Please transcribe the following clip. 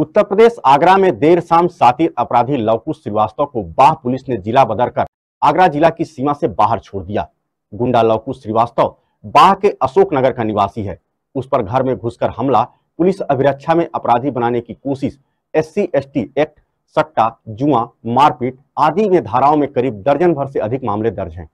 उत्तर प्रदेश आगरा में देर शाम सातिर अपराधी लवकुश श्रीवास्तव को बाह पुलिस ने जिला बदलकर आगरा जिला की सीमा से बाहर छोड़ दिया गुंडा लवकुश श्रीवास्तव बाह के अशोकनगर का निवासी है उस पर घर में घुसकर हमला पुलिस अभिरक्षा में अपराधी बनाने की कोशिश एस सी एक्ट सट्टा जुआ मारपीट आदि में धाराओं में करीब दर्जन भर से अधिक मामले दर्ज हैं